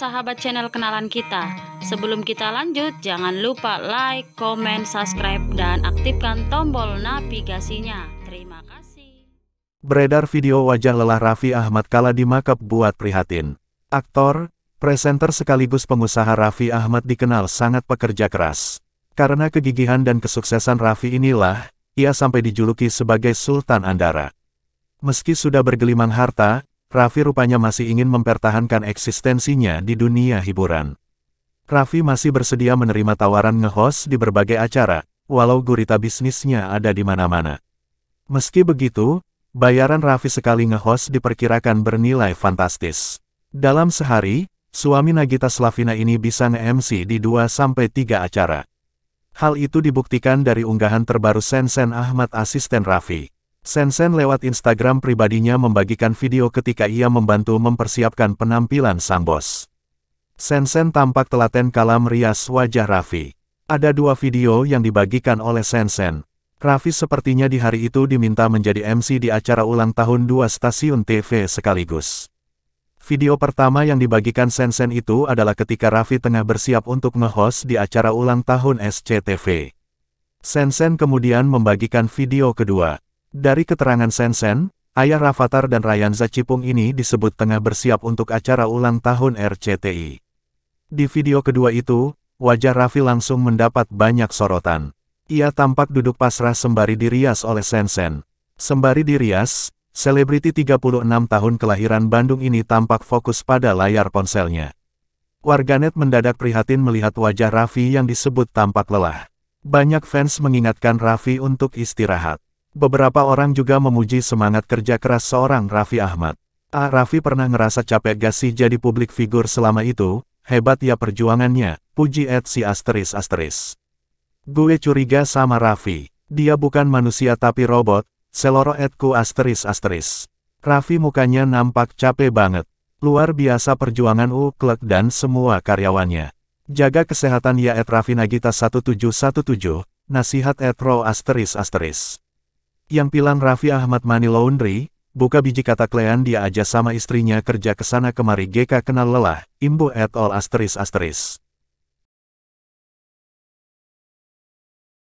sahabat channel kenalan kita. Sebelum kita lanjut, jangan lupa like, comment, subscribe, dan aktifkan tombol navigasinya. Terima kasih. Beredar video wajah lelah Raffi Ahmad kala di makeup buat prihatin. Aktor, presenter sekaligus pengusaha Raffi Ahmad dikenal sangat pekerja keras. Karena kegigihan dan kesuksesan Raffi inilah, ia sampai dijuluki sebagai Sultan Andara. Meski sudah bergelimang harta, Raffi rupanya masih ingin mempertahankan eksistensinya di dunia hiburan. Raffi masih bersedia menerima tawaran nge-host di berbagai acara, walau gurita bisnisnya ada di mana-mana. Meski begitu, bayaran Raffi sekali nge-host diperkirakan bernilai fantastis. Dalam sehari, suami Nagita Slavina ini bisa nge-MC di 2-3 acara. Hal itu dibuktikan dari unggahan terbaru Sensen Ahmad asisten Raffi. Sensen lewat Instagram pribadinya membagikan video ketika ia membantu mempersiapkan penampilan sang bos. Sensen tampak telaten kala merias wajah Raffi. Ada dua video yang dibagikan oleh Sensen. Raffi sepertinya di hari itu diminta menjadi MC di acara ulang tahun dua stasiun TV sekaligus. Video pertama yang dibagikan Sensen itu adalah ketika Raffi tengah bersiap untuk nge-host di acara ulang tahun SCTV. Sensen kemudian membagikan video kedua. Dari keterangan Sensen, ayah Rafathar dan Ryan Zacipung ini disebut tengah bersiap untuk acara ulang tahun RCTI. Di video kedua itu, wajah Raffi langsung mendapat banyak sorotan. Ia tampak duduk pasrah sembari dirias oleh Sensen. Sembari dirias, selebriti 36 tahun kelahiran Bandung ini tampak fokus pada layar ponselnya. Warganet mendadak prihatin melihat wajah Raffi yang disebut tampak lelah. Banyak fans mengingatkan Raffi untuk istirahat. Beberapa orang juga memuji semangat kerja keras seorang Raffi Ahmad. Ah, Raffi pernah ngerasa capek gak sih jadi publik figur selama itu? Hebat ya perjuangannya, puji et si asteris asteris. Gue curiga sama Raffi. Dia bukan manusia tapi robot, seloro etku asteris asteris. Raffi mukanya nampak capek banget. Luar biasa perjuangan U, uh, dan semua karyawannya. Jaga kesehatan ya et Raffi Nagita 1717, nasihat at Ro asteris asteris. Yang pilang Raffi Ahmad Mani Laundry, buka biji kata klean dia aja sama istrinya kerja kesana kemari GK kenal lelah, Imbu et al asteris asteris.